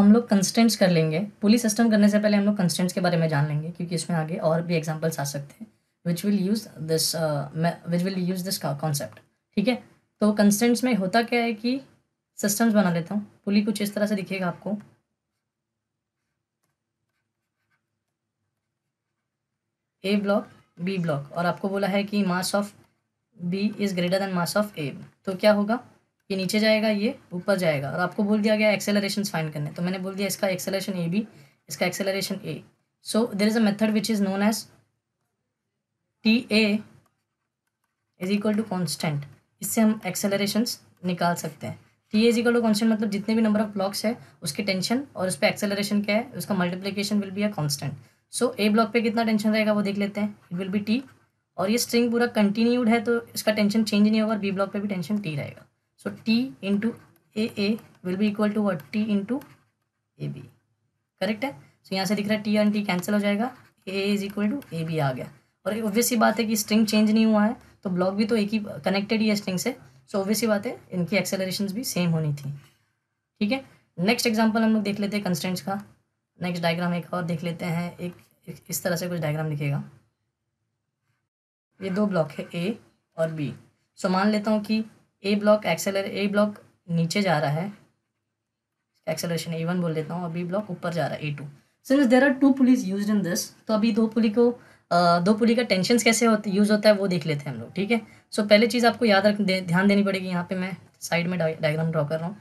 हम लोग कंस्टेंट्स कर लेंगे पुलिस सिस्टम करने से पहले हम लोग कंस्टेंट्स के बारे में जान लेंगे क्योंकि इसमें आगे और भी एग्जाम्पल्स आ सकते हैं which will use this which will use this concept ठीक है तो कंस्टेंट्स में होता क्या है कि सिस्टम्स बना लेता हूँ पुलिस कुछ इस तरह से दिखेगा आपको ए ब्लॉक बी ब्लॉक और आपको बोला है कि mass of B is greater than mass of A तो क्या होगा ये नीचे जाएगा ये ऊपर जाएगा और आपको बोल दिया गया एक्सेलरेशन फाइंड करने तो मैंने बोल दिया इसका एक्सेलरेशन ए बी इसका acceleration A so there is a method which is known as T A is equal to constant इससे हम एक्सेलरेशन निकाल सकते हैं T is equal to constant मतलब जितने भी नंबर ऑफ ब्लॉक्स है उसकी टेंशन और उस पर एक्सेलरेशन क्या है उसका multiplication will be a constant so A block पे कितना टेंशन रहेगा वो देख लेते हैं इट विल बी टी और ये स्ट्रिंग पूरा कंटिन्यूड है तो इसका टेंशन चेंज नहीं होगा और बी ब्लॉक पे भी टेंशन टी रहेगा So T into AA will be equal to what? T into AB. Correct है सो so, यहाँ से दिख रहा है टी एंड टी कैंसिल हो जाएगा A is equal to A B आ गया और ऑब्वियसली बात है कि स्ट्रिंग चेंज नहीं हुआ है तो ब्लॉक भी तो एक ही कनेक्टेड ही है स्ट्रिंग से सो so, ऑब्वियसली बात है इनकी एक्सेलरेशन भी सेम होनी थी ठीक है नेक्स्ट एग्जाम्पल हम लोग देख लेते हैं कंस्टेंट्स का नेक्स्ट डायग्राम एक और देख लेते हैं एक इस तरह से कुछ डायग्राम दिखेगा ये दो ब्लॉक है ए और बी सो so, मान लेता हूँ कि ए ब्लॉक एक्सेलर ए ब्लॉक नीचे जा रहा है एक्सेलरेशन ए वन बोल देता हूँ अभी ब्लॉक ऊपर जा रहा है A two since there are two pulleys used in this तो अभी दो पुली को दो पुली का टेंशन कैसे होता यूज़ होता है वो देख लेते हैं हम लोग ठीक है सो पहले चीज़ आपको याद रख दे, ध्यान देनी पड़ेगी यहाँ पे मैं साइड में डायग्राम ड्रॉ कर रहा हूँ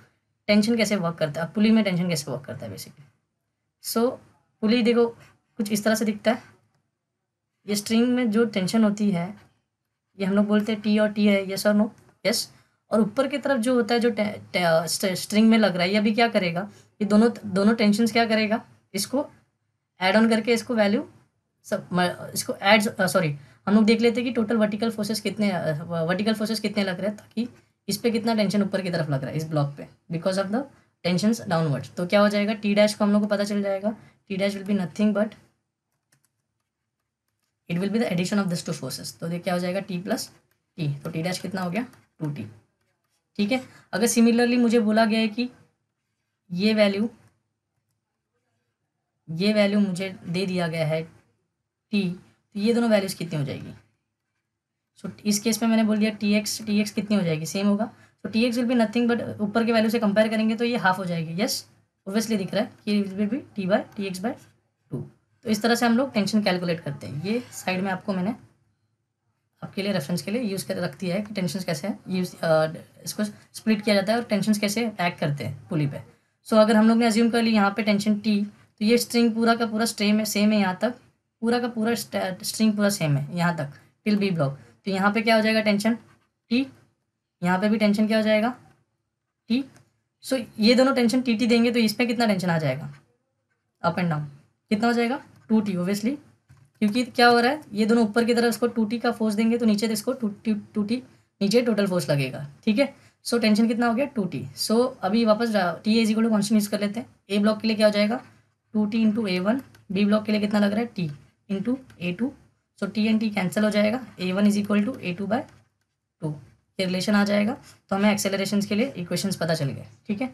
टेंशन कैसे वर्क करता है पुली में टेंशन कैसे वर्क करता है बेसिकली सो so, पुली देखो कुछ इस तरह से दिखता है ये स्ट्रिंग में जो टेंशन होती है ये हम लोग बोलते हैं टी और टी है यस और नो यस और ऊपर की तरफ जो होता है जो स्ट्रिंग में लग रहा है ये भी क्या करेगा ये दोनों दोनों टेंशन क्या करेगा इसको एड ऑन करके इसको वैल्यू सब इसको एड सॉरी हम लोग देख लेते हैं कि टोटल वर्टिकल फोर्सेस कितने वर्टिकल फोर्सेस कितने लग रहे हैं ताकि इस पर कितना टेंशन ऊपर की तरफ लग रहा है इस ब्लॉक पे because of the tension downward तो क्या हो जाएगा टी डैश को हम लोग को पता चल जाएगा T dash will be nothing but it will be the addition of this two forces तो क्या हो जाएगा टी प्लस टी तो टी डैश कितना हो गया टू टी ठीक है अगर सिमिलरली मुझे बोला गया है कि ये वैल्यू ये वैल्यू मुझे दे दिया गया है टी तो ये दोनों वैल्यूज़ कितनी हो जाएगी सो so, इस केस में मैंने बोल दिया टी एक्स टी एक्स कितनी हो जाएगी सेम होगा तो टी एक्स विल भी नथिंग बट ऊपर के वैल्यू से कंपेयर करेंगे तो ये हाफ हो जाएगी यस ऑब्वियसली दिख रहा है कि will be T by T X by two तो इस तरह से हम लोग टेंशन कैलकुलेट करते हैं ये साइड में आपको मैंने आपके लिए रेफरेंस के लिए यूज़ कर रखती है कि टेंशन कैसे यूज uh, इसको स्प्लिट किया जाता है और टेंशन कैसे एक्ट करते हैं पुली पे सो so, अगर हम लोग ने एज्यूम कर ली यहाँ पे टेंशन टी तो ये स्ट्रिंग पूरा का पूरा स्ट्रेम है सेम है यहाँ तक पूरा का पूरा स्ट्रिंग पूरा सेम है यहाँ तक टिल बी ब्लॉक तो यहाँ पे क्या हो जाएगा टेंशन टी यहाँ पे भी टेंशन क्या हो जाएगा टी सो so, ये दोनों टेंशन टी टी देंगे तो इसमें कितना टेंशन आ जाएगा अप एंड डाउन कितना हो जाएगा टू टी ओबियसली क्योंकि क्या हो रहा है ये दोनों ऊपर की तरफ इसको टूटी का फोर्स देंगे तो नीचे इसको टूटी टूटी नीचे टोटल फोर्स लगेगा ठीक है सो टेंशन कितना हो गया टू टी सो अभी वापस T as equal to constant use कर लेते हैं ए ब्लॉक के लिए क्या हो जाएगा two T into A one B block के लिए कितना लग रहा है T into A two so T and T cancel हो जाएगा A one is equal to A two by two ये रिलेशन आ जाएगा तो हमें एक्सेलरेशन के लिए इक्वेशन पता चल गए ठीक है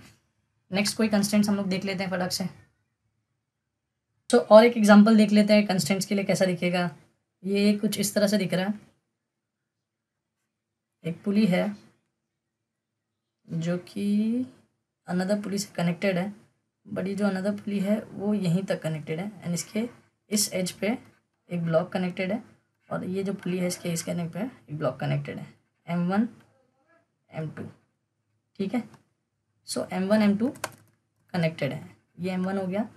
नेक्स्ट कोई कंस्टेंट्स हम लोग देख लेते हैं फटाक से सो so, और एक एग्जांपल देख लेते हैं कंस्टेंट्स के लिए कैसा दिखेगा ये कुछ इस तरह से दिख रहा है एक पुली है जो कि अनदर पुली से कनेक्टेड है बड़ी जो अनदर पुली है वो यहीं तक कनेक्टेड है एंड इसके इस एज पे एक ब्लॉक कनेक्टेड है और ये जो पुली है इसके इस कनेक्ट पे एक ब्लॉक कनेक्टेड है एम वन एम टू ठीक है so M one M two connected है ये एम वन हो गया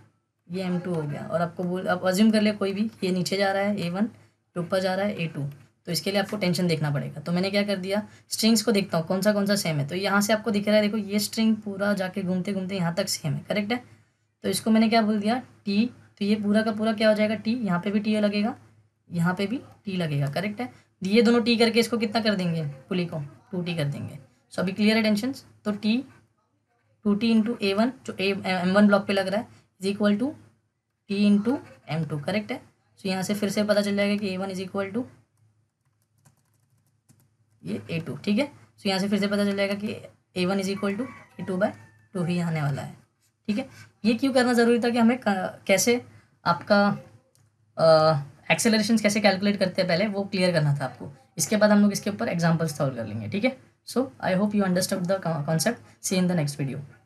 ये एम टू हो गया और आपको बोल आप अज्यूम कर ले कोई भी ये नीचे जा रहा है ए वन ऊपर जा रहा है ए टू तो इसके लिए आपको टेंशन देखना पड़ेगा तो मैंने क्या कर दिया स्ट्रिंग्स को देखता हूँ कौन सा कौन सा सेम है तो यहाँ से आपको दिख रहा है देखो ये स्ट्रिंग पूरा जाके घूमते घूमते यहाँ तक सेम है करेक्ट है तो इसको मैंने क्या बोल दिया टी तो ये पूरा का पूरा क्या हो जाएगा टी यहाँ पे भी टी लगेगा यहाँ पे भी टी लगेगा करेक्ट है ये दोनों टी करके इसको कितना कर देंगे पुली को टू टी कर देंगे सो अभी क्लियर है टेंशन तो T two T into A one जो ए एम वन ब्लॉक पे लग रहा है is equal to T two M two correct है सो so, यहाँ से फिर से पता चल जाएगा कि A one is equal to ये ए टू ठीक है सो so, यहाँ से फिर से पता चल जाएगा कि A one is equal to A two by two ही आने वाला है ठीक है ये क्यों करना ज़रूरी था कि हमें कैसे आपका एक्सेलरेशन कैसे कैलकुलेट करते हैं पहले वो क्लियर करना था आपको इसके बाद हम लोग इसके ऊपर एग्जाम्पल्स सॉल्व कर लेंगे ठीक है so I hope you understand the concept see in the next video